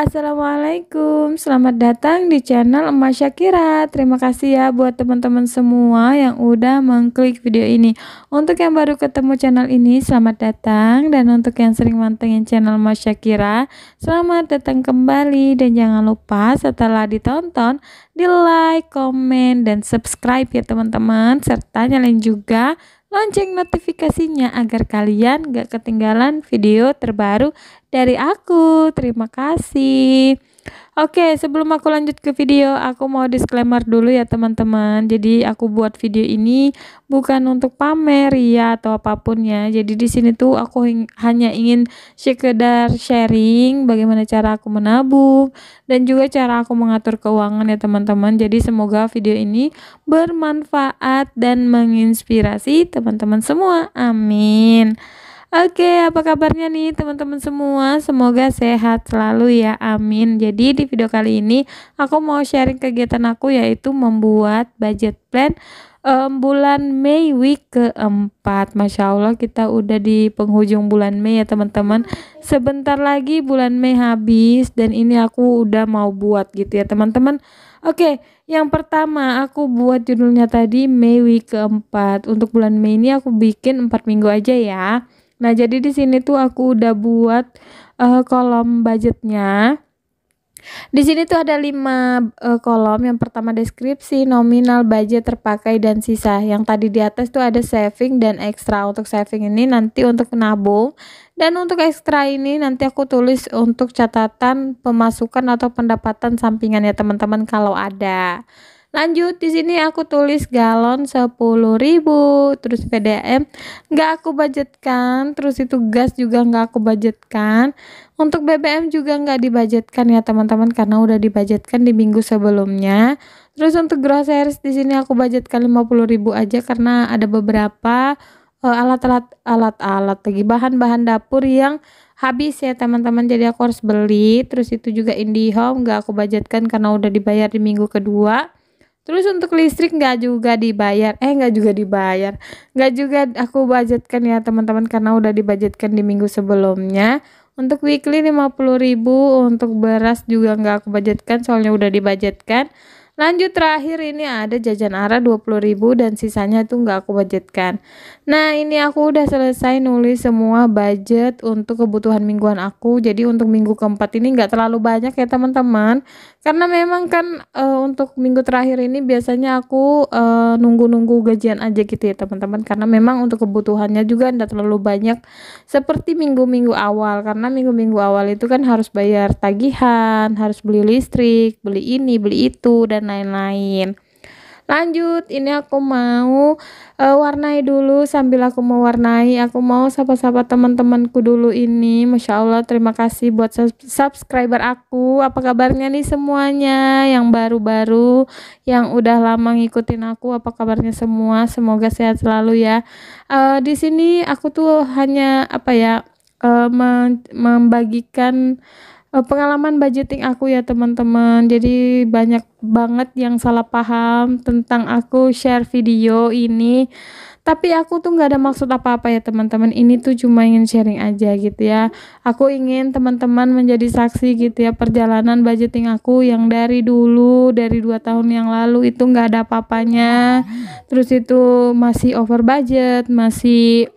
Assalamualaikum Selamat datang di channel Emas Syakira Terima kasih ya buat teman-teman semua yang udah mengklik video ini Untuk yang baru ketemu channel ini selamat datang Dan untuk yang sering mantengin channel Emas Syakira Selamat datang kembali Dan jangan lupa setelah ditonton Di like, komen, dan subscribe ya teman-teman Serta nyalain juga lonceng notifikasinya agar kalian gak ketinggalan video terbaru dari aku. Terima kasih. Oke, sebelum aku lanjut ke video, aku mau disclaimer dulu ya teman-teman. Jadi aku buat video ini bukan untuk pamer ya atau apapun ya. Jadi di sini tuh aku ing hanya ingin sekedar sharing bagaimana cara aku menabung dan juga cara aku mengatur keuangan ya teman-teman. Jadi semoga video ini bermanfaat dan menginspirasi teman-teman semua. Amin. Oke, apa kabarnya nih teman-teman semua? Semoga sehat selalu ya. Amin. Jadi di video kali ini aku mau sharing kegiatan aku yaitu membuat budget plan um, bulan Mei week keempat. Masya Allah kita udah di penghujung bulan Mei ya teman-teman. Sebentar lagi bulan Mei habis dan ini aku udah mau buat gitu ya teman-teman. Oke, yang pertama aku buat judulnya tadi Mei week keempat. Untuk bulan Mei ini aku bikin empat minggu aja ya. Nah, jadi di sini tuh aku udah buat uh, eh, kolom budgetnya. Di sini tuh ada lima uh, eh, kolom. Yang pertama deskripsi, nominal, budget terpakai dan sisa. Yang tadi di atas tuh ada saving dan ekstra. Untuk saving ini nanti untuk nabung dan untuk ekstra ini nanti aku tulis untuk catatan pemasukan atau pendapatan sampingan ya teman-teman kalau ada. Lanjut di sini aku tulis galon 10.000 terus PDM nggak aku budgetkan, terus itu gas juga nggak aku budgetkan. Untuk BBM juga nggak dibudgetkan ya teman-teman karena udah dibudgetkan di minggu sebelumnya. Terus untuk groceries di sini aku budgetkan 50.000 aja karena ada beberapa eh, alat-alat uh, alat-alat lagi bahan-bahan dapur yang habis ya teman-teman jadi aku harus beli terus itu juga IndiHome nggak aku budgetkan karena udah dibayar di minggu kedua terus untuk listrik nggak juga dibayar eh nggak juga dibayar nggak juga aku budgetkan ya teman-teman karena udah dibudgetkan di minggu sebelumnya untuk weekly 50.000 untuk beras juga nggak aku budgetkan soalnya udah dibudgetkan Lanjut terakhir ini ada jajan arah 20.000 dan sisanya tuh nggak aku budgetkan. Nah ini aku udah selesai nulis semua budget untuk kebutuhan mingguan aku. Jadi untuk minggu keempat ini nggak terlalu banyak ya teman-teman. Karena memang kan e, untuk minggu terakhir ini biasanya aku eh, nunggu-nunggu e, gajian aja gitu ya teman-teman. Karena memang untuk kebutuhannya juga nggak terlalu banyak seperti minggu-minggu awal. Karena minggu-minggu awal itu kan harus bayar tagihan, harus beli listrik, beli ini, beli itu dan lain-lain lanjut ini aku mau uh, warnai dulu sambil aku mau warnai aku mau sapa-sapa teman-temanku dulu ini Masya Allah terima kasih buat subscriber aku apa kabarnya nih semuanya yang baru-baru yang udah lama ngikutin aku apa kabarnya semua semoga sehat selalu ya uh, di sini aku tuh hanya apa ya uh, membagikan uh, pengalaman budgeting aku ya teman-teman. Jadi banyak banget yang salah paham tentang aku share video ini. Tapi aku tuh nggak ada maksud apa-apa ya teman-teman. Ini tuh cuma ingin sharing aja gitu ya. Aku ingin teman-teman menjadi saksi gitu ya perjalanan budgeting aku yang dari dulu dari dua tahun yang lalu itu nggak ada apa-apanya. Hmm. Terus itu masih over budget, masih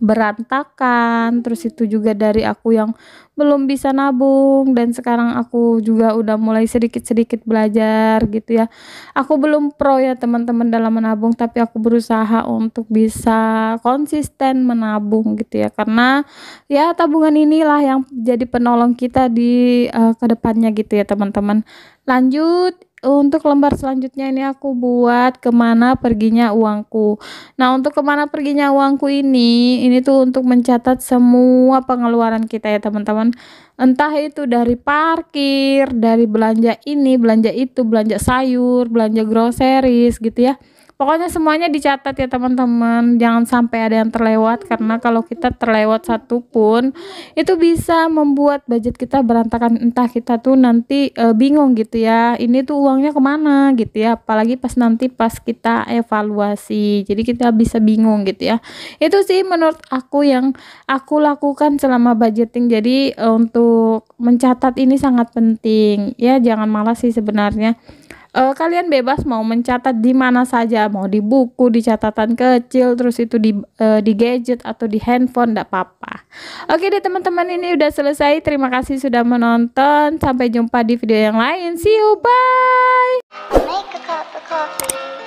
berantakan terus itu juga dari aku yang belum bisa nabung dan sekarang aku juga udah mulai sedikit-sedikit belajar gitu ya aku belum pro ya teman-teman dalam menabung tapi aku berusaha untuk bisa konsisten menabung gitu ya karena ya tabungan inilah yang jadi penolong kita di uh, kedepannya gitu ya teman-teman lanjut untuk lembar selanjutnya ini aku buat kemana perginya uangku nah untuk kemana perginya uangku ini ini tuh untuk mencatat semua pengeluaran kita ya teman-teman entah itu dari parkir dari belanja ini belanja itu belanja sayur belanja groceries gitu ya Pokoknya semuanya dicatat ya teman-teman. Jangan sampai ada yang terlewat karena kalau kita terlewat satu pun itu bisa membuat budget kita berantakan. Entah kita tuh nanti e, bingung gitu ya. Ini tuh uangnya kemana gitu ya. Apalagi pas nanti pas kita evaluasi. Jadi kita bisa bingung gitu ya. Itu sih menurut aku yang aku lakukan selama budgeting. Jadi e, untuk mencatat ini sangat penting ya. Jangan malas sih sebenarnya uh, kalian bebas mau mencatat di mana saja, mau di buku, di catatan kecil, terus itu di uh, di gadget atau di handphone, tidak apa-apa. Oke deh teman-teman, ini udah selesai. Terima kasih sudah menonton. Sampai jumpa di video yang lain. See you, bye.